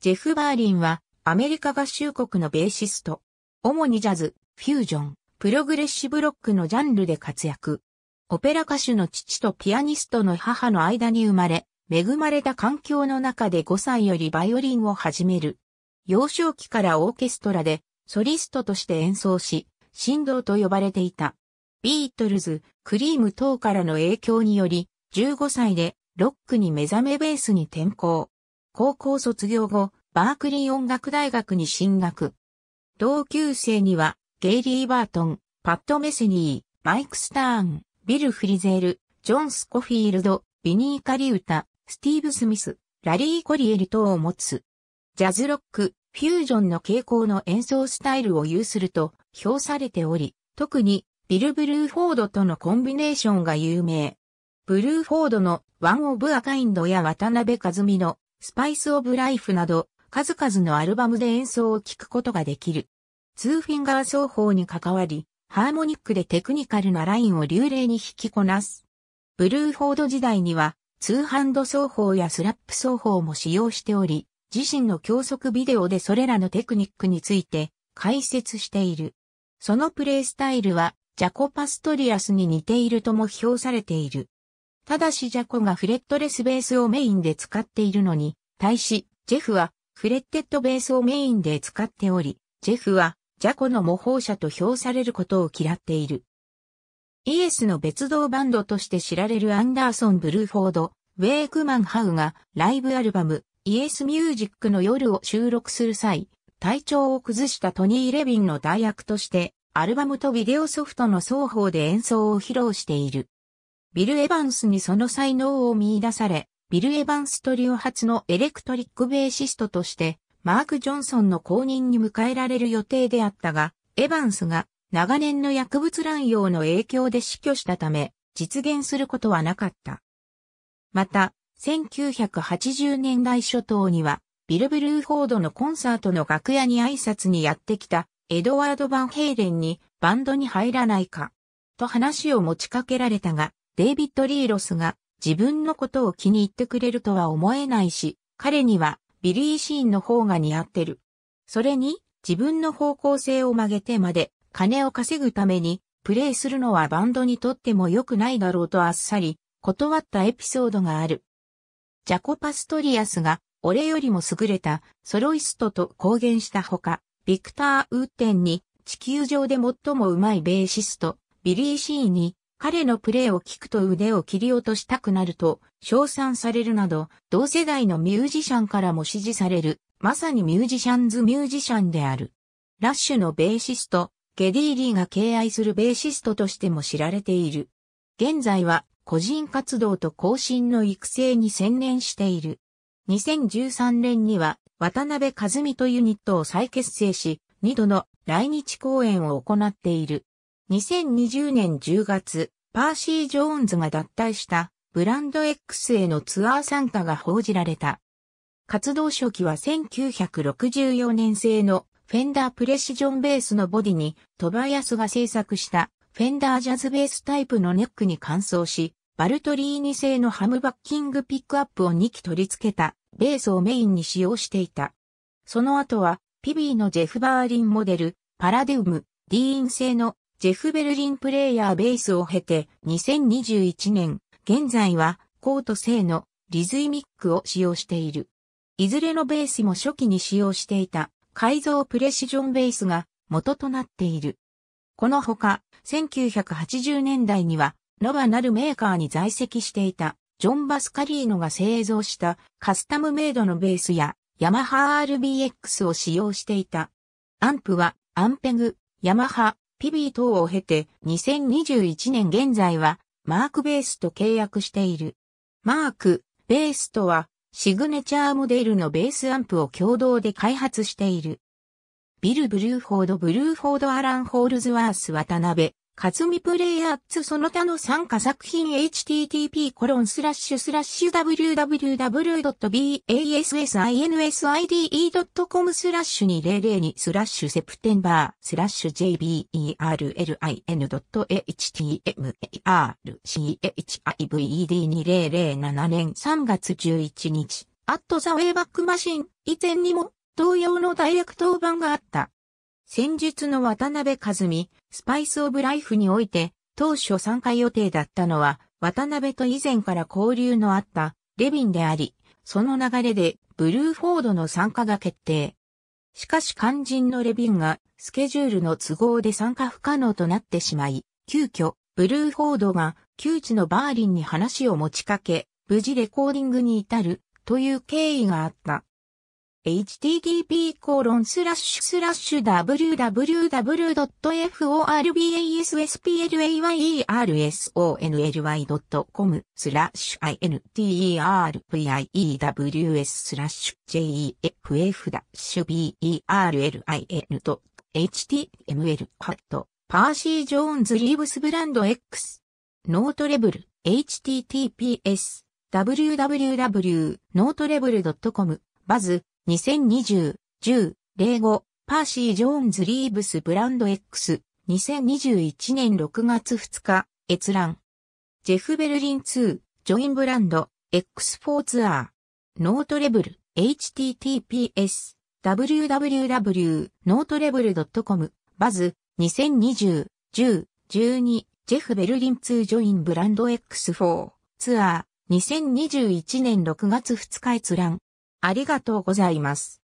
ジェフ・バーリンはアメリカ合衆国のベーシスト。主にジャズ、フュージョン、プログレッシブロックのジャンルで活躍。オペラ歌手の父とピアニストの母の間に生まれ、恵まれた環境の中で5歳よりバイオリンを始める。幼少期からオーケストラでソリストとして演奏し、振動と呼ばれていた。ビートルズ、クリーム等からの影響により、15歳でロックに目覚めベースに転向。高校卒業後、バークリー音楽大学に進学。同級生には、ゲイリー・バートン、パッド・メセニー、マイク・スターン、ビル・フリゼール、ジョン・スコフィールド、ビニー・カリウタ、スティーブ・スミス、ラリー・コリエル等を持つ。ジャズロック、フュージョンの傾向の演奏スタイルを有すると評されており、特にビル・ブルーフォードとのコンビネーションが有名。ブルーフォードのワン・オブ・アカインドや渡辺和美のスパイス・オブ・ライフなど、数々のアルバムで演奏を聴くことができる。ツーフィンガー奏法に関わり、ハーモニックでテクニカルなラインを流麗に弾きこなす。ブルーフォード時代には、ツーハンド奏法やスラップ奏法も使用しており、自身の教則ビデオでそれらのテクニックについて解説している。そのプレイスタイルは、ジャコパストリアスに似ているとも評されている。ただしジャコがフレットレスベースをメインで使っているのに、対し、ジェフはフレッテッドベースをメインで使っており、ジェフはジャコの模倣者と評されることを嫌っている。イエスの別動バンドとして知られるアンダーソン・ブルーフォード、ウェイクマン・ハウがライブアルバムイエス・ミュージックの夜を収録する際、体調を崩したトニー・レビンの代役として、アルバムとビデオソフトの双方で演奏を披露している。ビル・エヴァンスにその才能を見出され、ビル・エヴァンストリオ初のエレクトリックベーシストとして、マーク・ジョンソンの後任に迎えられる予定であったが、エヴァンスが長年の薬物乱用の影響で死去したため、実現することはなかった。また、1980年代初頭には、ビル・ブルーフォードのコンサートの楽屋に挨拶にやってきた、エドワード・バンヘイレンにバンドに入らないか、と話を持ちかけられたが、デイビッド・リーロスが自分のことを気に入ってくれるとは思えないし、彼にはビリー・シーンの方が似合ってる。それに自分の方向性を曲げてまで金を稼ぐためにプレイするのはバンドにとっても良くないだろうとあっさり断ったエピソードがある。ジャコパストリアスが俺よりも優れたソロイストと公言したほか、ビクター・ウッテンに地球上で最も上手いベーシスト、ビリー・シーンに彼のプレーを聞くと腕を切り落としたくなると称賛されるなど、同世代のミュージシャンからも支持される、まさにミュージシャンズミュージシャンである。ラッシュのベーシスト、ゲディーリーが敬愛するベーシストとしても知られている。現在は個人活動と更新の育成に専念している。2013年には渡辺和美とユニットを再結成し、2度の来日公演を行っている。2020年10月、パーシー・ジョーンズが脱退したブランド X へのツアー参加が報じられた。活動初期は1964年製のフェンダープレシジョンベースのボディにトバヤスが制作したフェンダージャズベースタイプのネックに乾燥し、バルトリーニ製のハムバッキングピックアップを2機取り付けたベースをメインに使用していた。その後はピビーのジェフバーリンモデル、パラデウム、ディーン製のジェフ・ベルリンプレイヤーベースを経て2021年、現在はコート製のリズイミックを使用している。いずれのベースも初期に使用していた改造プレシジョンベースが元となっている。このほか、1980年代には、ノバなるメーカーに在籍していた、ジョン・バスカリーノが製造したカスタムメイドのベースや、ヤマハ RBX を使用していた。アンプは、アンペグ、ヤマハ、ピビー等を経て2021年現在はマークベースと契約している。マーク、ベースとはシグネチャーモデルのベースアンプを共同で開発している。ビル・ブルーフォード・ブルーフォード・アラン・ホールズワース・渡辺、かずみプレイヤーツその他の参加作品 http://www.bassinsidE.com スラッシュ2002スラッシュセプテンバースラッシュ jberlin.htmarchived2007 年3月11日、アットザウェイバックマシン、以前にも同様のダイレクト版があった。戦術の渡辺和美、スパイスオブライフにおいて、当初参加予定だったのは、渡辺と以前から交流のあった、レビンであり、その流れで、ブルーフォードの参加が決定。しかし肝心のレビンが、スケジュールの都合で参加不可能となってしまい、急遽、ブルーフォードが、旧知のバーリンに話を持ちかけ、無事レコーディングに至る、という経緯があった。http://www.forbassplayerson.com l y スラッシュ interviews スラッシュ j e f f b e r l i n h t m l ハットパーシー・ジョーンズ・リーブスブランド X ノートレブル https w w w n o t r e b l c o m バズ2020、10、05、パーシー・ジョーンズ・リーブス・ブランド X、2021年6月2日、閲覧。ジェフ・ベルリン2、ジョインブランド、X4 ツアー。ノートレブル、https、www.notelevel.com、バズ、2020、10、12、ジェフ・ベルリン2ジョインブランド X4 ツアー2021年6月2日閲覧ありがとうございます。